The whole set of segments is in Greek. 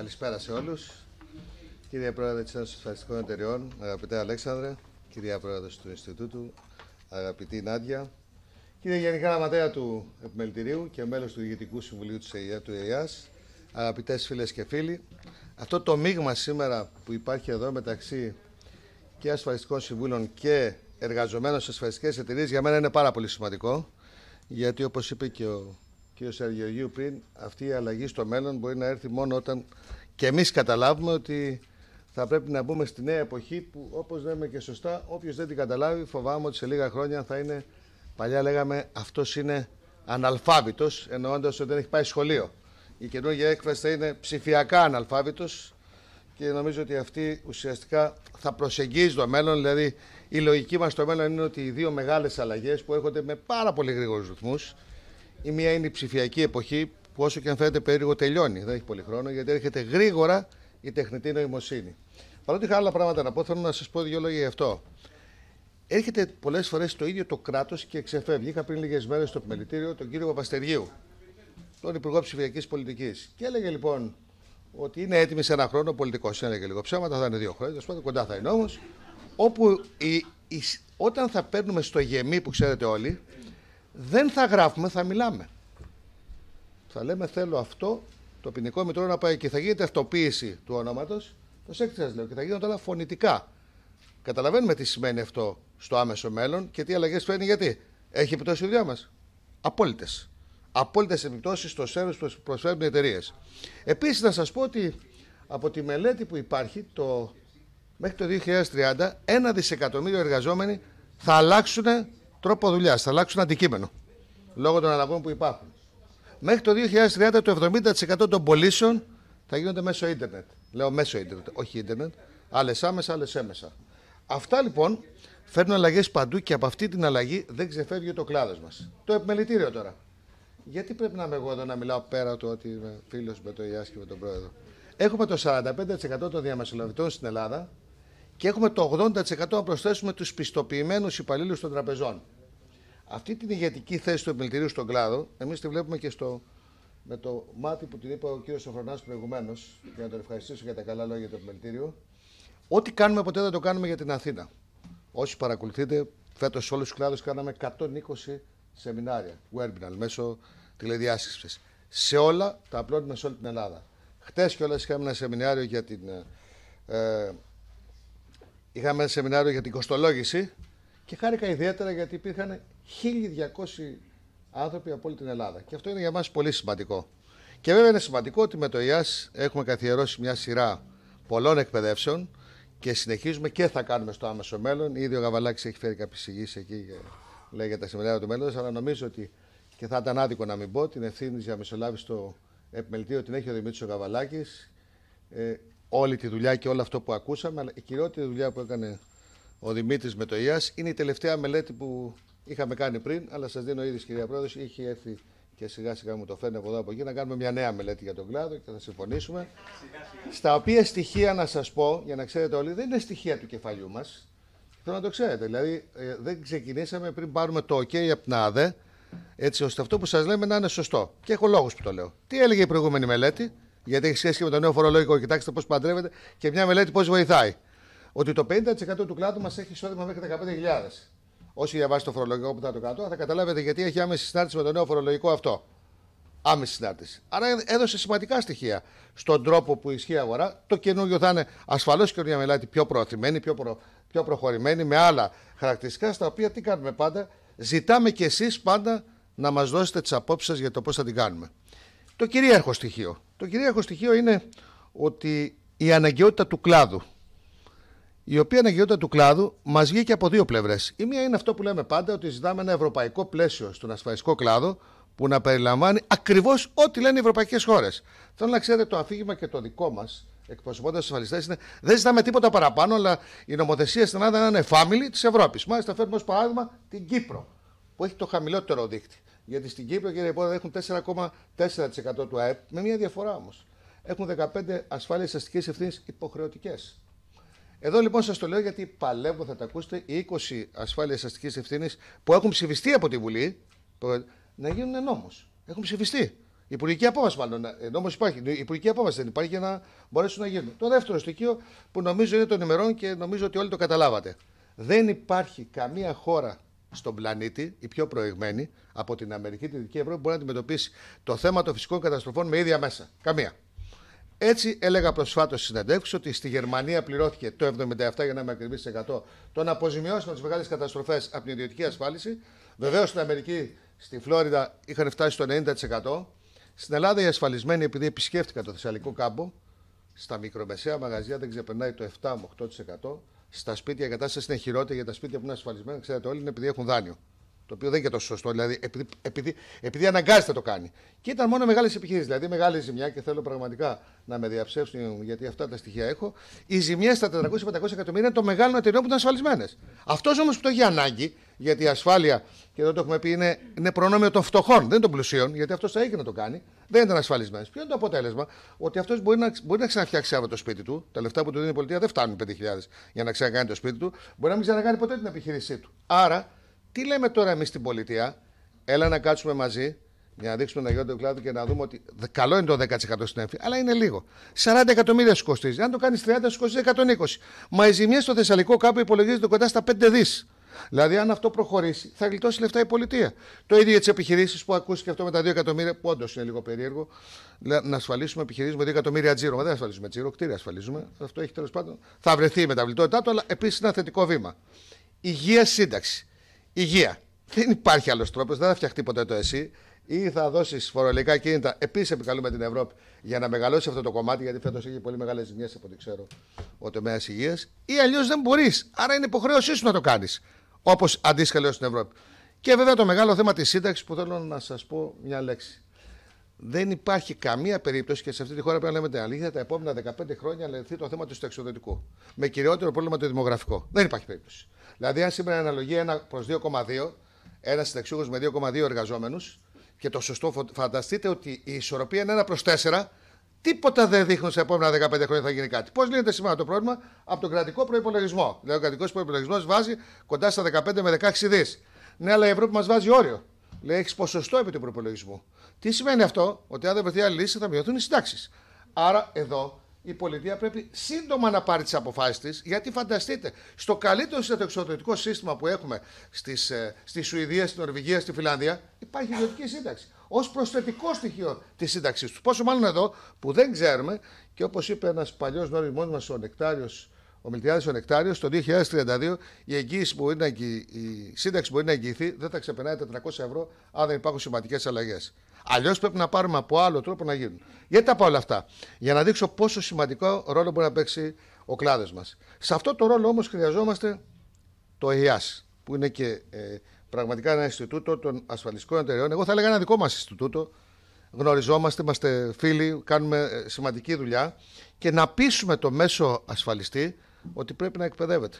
Καλησπέρα σε όλους. Κύριε Πρόεδρε της Ένωσης Ασφαλιστικών Εταιριών, αγαπητέ Αλέξανδρε, κυρία Πρόεδρε του Ινστιτούτου, αγαπητή Νάντια, κύριε Γενικά Γραμματέα του Επιμελητηρίου και μέλος του Διοικητικού Συμβουλίου της ΕΕ, του ΕΕΑΣ, αγαπητές φίλες και φίλοι, αυτό το μείγμα σήμερα που υπάρχει εδώ μεταξύ και ασφαλιστικών συμβούλων και εργαζομένων σε ασφαλιστικές εταιρείες για μένα είναι πάρα πολύ σημαντικό, γιατί όπως είπε και ο Κύριο Σαργεωργίου πριν, αυτή η αλλαγή στο μέλλον μπορεί να έρθει μόνο όταν και εμείς καταλάβουμε ότι θα πρέπει να μπούμε στη νέα εποχή που, όπως λέμε και σωστά, όποιος δεν την καταλάβει, φοβάμαι ότι σε λίγα χρόνια θα είναι. Παλιά λέγαμε αυτός είναι αναλφάβητος, εννοώντας ότι δεν έχει πάει σχολείο. Η καινούργια έκφραση θα είναι ψηφιακά αναλφάβητος και νομίζω ότι αυτή ουσιαστικά θα προσεγγίζει το μέλλον. Δηλαδή, η λογική μας στο μέλλον είναι ότι οι δύο μεγάλες αλλαγές που έρχονται με πάρα πολύ γρήγορους ρυθμούς, η μία είναι η ψηφιακή εποχή που όσο και αν φαίνεται περίεργο τελειώνει, δεν έχει πολύ χρόνο, γιατί έρχεται γρήγορα η τεχνητή νοημοσύνη. Παρότι είχα άλλα πράγματα να πω, θέλω να σας πω δύο λόγια γι' αυτό. Έρχεται πολλές φορές το ίδιο το κράτος και ξεφεύγει. Είχα πριν λίγες μέρες στο επιμελητήριο τον κύριο Παπαστεργίου, τον Υπουργό Ψηφιακής Πολιτικής. Και έλεγε λοιπόν ότι είναι έτοιμη σε ένα χρόνο πολιτικός πολιτικό. και λίγο ψέματα, θα είναι δύο χρόνια, τέλος κοντά θα είναι όμως. Όπου η, όταν θα παίρνουμε στο γεμί που ξέρετε όλοι, δεν θα γράφουμε, θα μιλάμε. Θα λέμε θέλω αυτό, το ποινικό μητρό να πάει και θα γίνεται αυτοποίηση του ονόματος. το σας λέω, και θα γίνονται όλα φωνητικά. Καταλαβαίνουμε τι σημαίνει αυτό στο άμεσο μέλλον και τι αλλαγές φέρνει γιατί. Έχει επιπτώσει η δουλειά μας. Απόλυτες. Απόλυτες επιπτώσεις στο σέρβις που προσφέρουν οι εταιρείες. Επίσης, να σας πω ότι από τη μελέτη που υπάρχει, το, μέχρι το 2030, ένα δισεκατομμύριο εργαζόμενοι θα αλλάξουν τρόπο δουλειάς. Θα αλλάξουν αντικείμενο λόγω των αλλαγών που υπάρχουν. Μέχρι το 2030 το 70% των πωλήσεων θα γίνονται μέσω ίντερνετ. Λέω μέσω ίντερνετ, όχι ίντερνετ. Άλλες άμεσα, άλλες έμεσα. Αυτά λοιπόν φέρνουν αλλαγές παντού και από αυτή την αλλαγή δεν ξεφεύγει το κλάδος μας. Το επιμελητήριο τώρα. Γιατί πρέπει να είμαι εγώ εδώ να μιλάω πέρα του ότι είμαι φίλος με το Ιάσκη και με τον πρόεδρο. Έχουμε το 45% των διαμεσολαβητών στην Ελλάδα και έχουμε το 80% να προσθέσουμε τους πιστοποιημένους υπαλλήλους των τραπεζών. Αυτή την ηγετική θέση του επιμελητηρίου στον κλάδο, εμείς τη βλέπουμε και στο, με το μάτι που την είπε ο κύριος Σοφρονάς προηγουμένως, για να τον ευχαριστήσω για τα καλά λόγια του επιμελητήριου. Ό,τι κάνουμε ποτέ δεν το κάνουμε για την Αθήνα. Όσοι παρακολουθείτε, φέτος σε όλους τους κλάδους κάναμε 120 σεμινάρια, webinar, μέσω τηλεδιάσκεψης. Σε όλα τα απλώνουμε σε όλη την Ελλάδα. Χτες κιόλας είχαμε ένα σεμινάριο για την ε, ε Είχαμε ένα σεμινάριο για την κοστολόγηση και χάρηκα ιδιαίτερα γιατί υπήρχαν 1.200 άνθρωποι από όλη την Ελλάδα. Και αυτό είναι για μας πολύ σημαντικό. Και βέβαια είναι σημαντικό ότι με το ΙΑΣ έχουμε καθιερώσει μια σειρά πολλών εκπαιδεύσεων και συνεχίζουμε και θα κάνουμε στο άμεσο μέλλον. Ήδη ο Γαβαλάκης έχει φέρει κάποιες εισηγήσεις εκεί και λέει για τα σεμινάρια του μέλλοντος, αλλά νομίζω ότι και θα ήταν άδικο να μην πω την ευθύνη για μεσολάβηση στο επιμελητήριο την έχει ο Δημήτρης ο Γαβαλάκης. Ε, όλη τη δουλειά και όλο αυτό που ακούσαμε, αλλά η κυριότερη δουλειά που έκανε ο Δημήτρης με το ΙΑΣ είναι η τελευταία μελέτη που είχαμε κάνει πριν, αλλά σας δίνω ήδη κυρία Πρόεδρος, είχε έρθει και σιγά σιγά μου το φέρνει από εδώ από εκεί να κάνουμε μια νέα μελέτη για τον κλάδο και θα συμφωνήσουμε. Στα οποία στοιχεία να σας πω, για να ξέρετε όλοι, δεν είναι στοιχεία του κεφαλιού μας, Θέλω να το ξέρετε. Δηλαδή, ε, δεν ξεκινήσαμε πριν πάρουμε το OK από την ΑΔΕ, έτσι ώστε αυτό που σας λέμε να είναι σωστό. Και έχω λόγους που το λέω. Τι έλεγε η προηγούμενη μελέτη, γιατί έχει σχέση και με το νέο φορολογικό. Κοιτάξτε πώς παντρεύεται και μια μελέτη πώς βοηθάει. Ότι το 50% του κλάδου μας έχει εισόδημα μέχρι 15.000. Όσοι διαβάζετε το φορολογικό που θα το κάτω, θα καταλάβετε γιατί έχει άμεση συνάρτηση με το νέο φορολογικό αυτό. Άμεση συνάρτηση. Άρα έδωσε σημαντικά στοιχεία στον τρόπο που ισχύει η αγορά. Το καινούριο θα είναι ασφαλώς και μια μελέτη πιο προωθημένη, πιο, προ... πιο προχωρημένη, με άλλα χαρακτηριστικά στα οποία τι κάνουμε πάντα. Ζητάμε κι εσείς πάντα να μας δώσετε τις απόψεις για το πώς θα την κάνουμε. Το κυρίαρχο στοιχείο το κυρίαρχο στοιχείο είναι ότι η αναγκαιότητα του κλάδου. Η οποία αναγκαιότητα του κλάδου μας βγήκε από δύο πλευρές. Η μία είναι αυτό που λέμε πάντα, ότι ζητάμε ένα ευρωπαϊκό πλαίσιο στον ασφαλιστικό κλάδο που να περιλαμβάνει ακριβώς ό,τι λένε οι ευρωπαϊκές χώρες. Θέλω να ξέρετε το αφήγημα και το δικό μας, εκπροσωπώντας του ασφαλιστές, είναι δεν ζητάμε τίποτα παραπάνω, αλλά η νομοθεσία στην Ελλάδα είναι family της Ευρώπης. Μάλιστα, φέρνουμε ως παράδειγμα την Κύπρο, που έχει το χαμηλότερο δίκτυο. Γιατί στην Κύπρο, κύριε Πόρα, έχουν 4,4% του ΑΕΠ, με μια διαφορά όμως. Έχουν 15 ασφάλειε αστική ευθύνης υποχρεωτικές. Εδώ λοιπόν σας το λέω γιατί παλεύω, θα τα ακούσετε, οι 20 ασφάλειε αστική ευθύνης που έχουν ψηφιστεί από τη Βουλή να γίνουν νόμος. Έχουν ψηφιστεί. Η υπουργική απόφαση, μάλλον. Ε, νόμος υπάρχει. Η ναι, υπουργική απόφαση δεν υπάρχει για να μπορέσουν να γίνουν. Το δεύτερο στοιχείο που νομίζω είναι των ημερών και νομίζω ότι όλοι το καταλάβατε. Δεν υπάρχει καμία χώρα στον πλανήτη, η πιο προηγμένη από την Αμερική, την Δυτική Ευρώπη, μπορεί να αντιμετωπίσει το θέμα των φυσικών καταστροφών με ίδια μέσα. Καμία. Έτσι, έλεγα προσφάτως στις συνεντεύξεις ότι στη Γερμανία πληρώθηκε το 77 για να είμαι ακριβής 100 των αποζημιώσεων τις μεγάλες καταστροφές από την ιδιωτική ασφάλιση. Βεβαίως στην Αμερική, στη Φλόριδα, είχαν φτάσει στο 90%. Στην Ελλάδα, οι ασφαλισμένοι, επειδή επισκέφτηκα το Θεσσαλικό κάμπο, στα μικρομεσαία μαγαζιά δεν ξεπερνάει το 7 8% στα σπίτια η κατάσταση είναι χειρότερη για τα σπίτια που είναι ασφαλισμένα, ξέρετε όλοι, είναι επειδή έχουν δάνειο. Το οποίο δεν είναι και τόσο σωστό, δηλαδή επειδή, επειδή, επειδή αναγκάζεται το κάνει. Και ήταν μόνο μεγάλες επιχειρήσεις, δηλαδή μεγάλη ζημιά και θέλω πραγματικά να με διαψεύσουν γιατί αυτά τα στοιχεία έχω. Οι ζημιές στα 400-500 εκατομμύρια είναι το μεγάλο εταιριών που ήταν ασφαλισμένες. Αυτός όμως που το έχει ανάγκη γιατί η ασφάλεια, και εδώ το έχουμε πει, είναι, είναι προνόμιο των φτωχών, δεν των πλουσίων, γιατί αυτός θα έχει να το κάνει. Δεν ήταν ασφαλισμένος. Ποιο είναι το αποτέλεσμα, ότι αυτός μπορεί να, μπορεί να ξαναφτιάξει αύριο το σπίτι του. Τα λεφτά που του δίνει η πολιτεία δεν φτάνουν 5.000 για να ξανακάνει το σπίτι του. Μπορεί να μην ξανακάνει ποτέ την επιχείρησή του. Άρα, τι λέμε τώρα εμείς στην πολιτεία, έλα να κάτσουμε μαζί, για να δείξουμε τον ο κλάδο και να δούμε ότι καλό είναι το 10% στην έμφυα, αλλά είναι λίγο. 40 εκατομμύρια σου κοστίζει. Αν το κάνεις 30, σου κοστίζει 120. Μα οι ζημιέ στο Θεσσαλικό κάπου υπολογίζεται κοντά στα 5 δις. Δηλαδή, αν αυτό προχωρήσει, θα γλιτώσει λεφτά η πολιτεία. Το ίδιο για τις επιχειρήσεις που ακούστηκε αυτό με τα 2 εκατομμύρια, που όντως είναι λίγο περίεργο. Να ασφαλίσουμε επιχειρήσεις με 2 εκατομμύρια τζίρο. Μα δεν ασφαλίζουμε τζίρο, κτίρια ασφαλίζουμε. Αυτό έχει τέλος πάντων. Θα βρεθεί η μεταβλητότητά του, αλλά επίσης ένα θετικό βήμα. Υγεία σύνταξη. Υγεία. Δεν υπάρχει άλλος τρόπος, δεν θα φτιαχτεί ποτέ το εσύ. Ή θα δώσεις φορολογικά κίνητα. Επίσης, επικαλούμε την Ευρώπη για να μεγαλώσει αυτό το κομμάτι, γιατί φέτος έχει πολύ μεγάλες ζημιές από ό,τι ξέρω ο τομέας υγείας. Ή αλλιώς δεν μπορείς. Άρα είναι υποχρέωσή σου να το κάνεις. Όπως αντίστοιχα λέω στην Ευρώπη. Και βέβαια το μεγάλο θέμα της σύνταξης που θέλω να σας πω μια λέξη. Δεν υπάρχει καμία περίπτωση και σε αυτή τη χώρα πρέπει να λέμε την αλήθεια τα επόμενα 15 χρόνια λυθεί το θέμα του συνταξιοδοτικού. Με κυριότερο πρόβλημα το δημογραφικό. Δεν υπάρχει περίπτωση. Δηλαδή, αν σήμερα αναλογεί 1 προ 2,2, ένας συνταξιούχος με 2,2 εργαζόμενους και το σωστό, φανταστείτε ότι η ισορροπία είναι 1 προ 4, Τίποτα δεν δείχνουν σε επόμενα 15 χρόνια θα γίνει κάτι. Πώς λύνεται σήμερα το πρόβλημα από τον κρατικό προπολογισμό. Δηλαδή, ο κρατικός προπολογισμό βάζει κοντά στα 15 με 16 δις. Ναι, αλλά η Ευρώπη μας βάζει όριο. Λέει, έχεις ποσοστό επί του προπολογισμού. Τι σημαίνει αυτό, ότι αν δεν βρεθεί άλλη λύση θα μειωθούν οι συντάξεις. Άρα εδώ η πολιτεία πρέπει σύντομα να πάρει τις αποφάσεις της. Γιατί φανταστείτε, στο καλύτερο συνταξιοδοτικό σύστημα που έχουμε στις, ε, στη Σουηδία, στην Νορβηγία, στη Φιλανδία, υπάρχει ιδιωτική σύνταξη. Ως προσθετικό στοιχείο της σύνταξής τους. Πόσο μάλλον εδώ που δεν ξέρουμε και όπως είπε ένας παλιός γνώριμο μας ο Νεκτάριος ο Μιλτιάδης ο Νεκτάριος, το 2032 η εγγύηση μπορεί να η σύνταξη μπορεί να εγγυηθεί δεν θα ξεπερνάει 400 ευρώ αν δεν υπάρχουν σημαντικές αλλαγές. Αλλιώς πρέπει να πάρουμε από άλλο τρόπο να γίνουν. Γιατί τα πάω όλα αυτά. Για να δείξω πόσο σημαντικό ρόλο μπορεί να παίξει ο κλάδος μας. Σε αυτό το ρόλο όμως χρειαζόμαστε το ΕΙΑΣ, που είναι και ε, πραγματικά ένα Ινστιτούτο των Ασφαλιστικών Εταιρεών. Εγώ θα έλεγα ένα δικό μας Ινστιτούτο. Γνωριζόμαστε, είμαστε φίλοι, κάνουμε ε, σημαντική δουλειά και να πείσουμε το μέσο ασφαλιστή ότι πρέπει να εκπαιδεύεται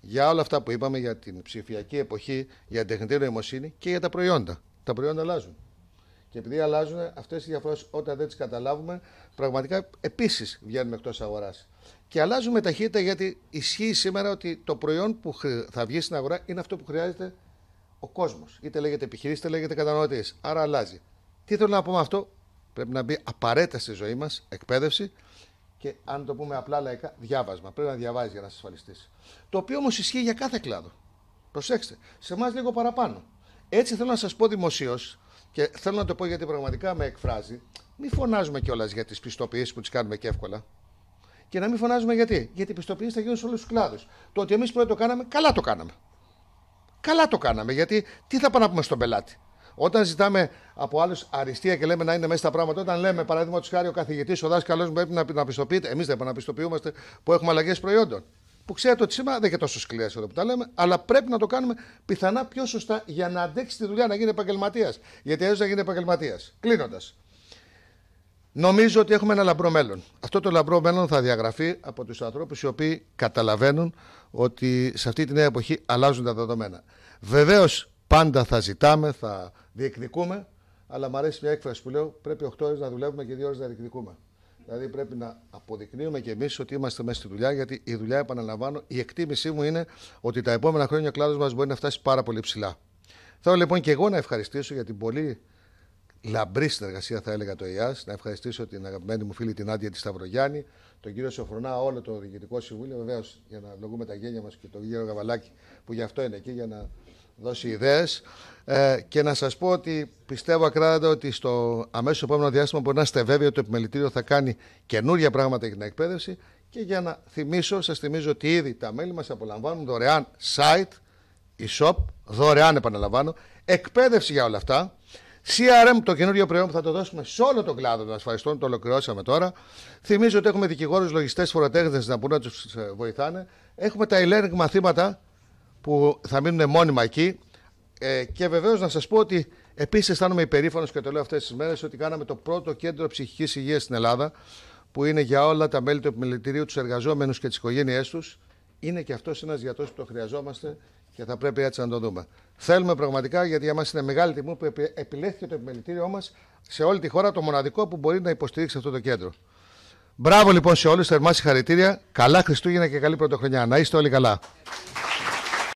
για όλα αυτά που είπαμε, για την ψηφιακή εποχή, για την τεχνητή νοημοσύνη και για τα προϊόντα. Τα προϊόντα αλλάζουν. Και επειδή αλλάζουν αυτές οι διαφορές, όταν δεν τις καταλάβουμε, πραγματικά επίσης βγαίνουμε εκτός αγοράς. Και αλλάζουμε ταχύτητα γιατί ισχύει σήμερα ότι το προϊόν που θα βγει στην αγορά είναι αυτό που χρειάζεται ο κόσμος. Είτε λέγεται επιχειρήση, είτε λέγεται κατανοητή. Άρα αλλάζει. Τι θέλω να πω με αυτό, πρέπει να μπει απαραίτητα στη ζωή μας εκπαίδευση και αν το πούμε απλά λαϊκά, διάβασμα. Πρέπει να διαβάζεις για να ασφαλιστείς. Το οποίο όμως ισχύει για κάθε κλάδο. Προσέξτε, σε εμάς λίγο παραπάνω. Έτσι θέλω να σας πω δημοσίως και θέλω να το πω γιατί πραγματικά με εκφράζει. Μην φωνάζουμε κιόλας για τις πιστοποιήσεις που τις κάνουμε και εύκολα. Και να μην φωνάζουμε γιατί. Γιατί οι πιστοποιήσεις θα γίνουν σε όλους τους κλάδους. Το ότι εμείς πρώτα το κάναμε, καλά το κάναμε. Καλά το κάναμε. Γιατί τι θα πάμε να πούμε στον πελάτη. Όταν ζητάμε από άλλους αριστεία και λέμε να είναι μέσα στα πράγματα, όταν λέμε παραδείγματο χάρη ο καθηγητής, ο δάσκαλος πρέπει να, να πιστοποιείται, εμείς δεν πρέπει να πιστοποιούμαστε που έχουμε αλλαγές προϊόντων. Που ξέρετε ότι σήμερα δεν και τόσο σκληρές εδώ που τα λέμε, αλλά πρέπει να το κάνουμε πιθανά πιο σωστά για να αντέξει τη δουλειά να γίνει επαγγελματίας. Γιατί έτσι να γίνει επαγγελματίας. Κλείνοντας. Νομίζω ότι έχουμε ένα λαμπρό μέλλον. Αυτό το λαμπρό μέλλον θα διαγραφεί από τους ανθρώπους οι οποίοι καταλαβαίνουν ότι σε αυτή τη νέα εποχή αλλάζουν τα δεδομένα. Βεβαίως, πάντα θα ζητάμε, θα διεκδικούμε, αλλά μου αρέσει μια έκφραση που λέω: Πρέπει 8 ώρες να δουλεύουμε και 2 ώρες να διεκδικούμε. Δηλαδή πρέπει να αποδεικνύουμε και εμείς ότι είμαστε μέσα στη δουλειά, γιατί η δουλειά, επαναλαμβάνω, η εκτίμησή μου είναι ότι τα επόμενα χρόνια ο κλάδος μας μπορεί να φτάσει πάρα πολύ ψηλά. Θέλω λοιπόν και εγώ να ευχαριστήσω για την πολύ λαμπρή συνεργασία, θα έλεγα, το ΕΙΑΣ. Να ευχαριστήσω την αγαπημένη μου φίλη την Άντια τη Σταυρογιάννη, τον κύριο Σοφρονά, όλο το Διοικητικό Συμβούλιο, βεβαίως για να λογούμε τα γένια μας και τον κύριο Γαβαλάκη που γι' αυτό είναι εκεί, για να δώσει ιδέες ε, και να σας πω ότι πιστεύω ακράδαντα ότι στο αμέσως επόμενο διάστημα μπορεί να είστε βέβαιοι ότι το επιμελητήριο θα κάνει καινούργια πράγματα για την εκπαίδευση και για να θυμίσω, σας θυμίζω ότι ήδη τα μέλη μας απολαμβάνουν δωρεάν site, e-shop, δωρεάν επαναλαμβάνω, εκπαίδευση για όλα αυτά, CRM, το καινούριο προϊόν που θα το δώσουμε σε όλο τον κλάδο των ασφαλιστών, το ολοκληρώσαμε τώρα. Θυμίζω ότι έχουμε δικηγόρους, λογιστές, φοροτέχνες να μπορούν να τους ε, βοηθάνε. Έχουμε τα e μαθήματα που θα μείνουν μόνιμα εκεί. Ε, και βεβαίως να σας πω ότι επίσης αισθάνομαι υπερήφανος και το λέω αυτές τις μέρες ότι κάναμε το πρώτο κέντρο ψυχικής υγείας στην Ελλάδα που είναι για όλα τα μέλη του επιμελητηρίου, τους εργαζόμενους και τις οικογένειές τους. Είναι και αυτός ένας γιατρός που το χρειαζόμαστε και θα πρέπει έτσι να το δούμε. Θέλουμε πραγματικά, γιατί για μας είναι μεγάλη τιμή που επιλέχθηκε το επιμελητήριό μας σε όλη τη χώρα το μοναδικό που μπορεί να υποστηρίξει αυτό το κέντρο. Μπράβο λοιπόν σε όλους, θερμά συγχαρητήρια. Καλά Χριστούγεννα και καλή Πρωτοχρονιά. Να είστε όλοι καλά.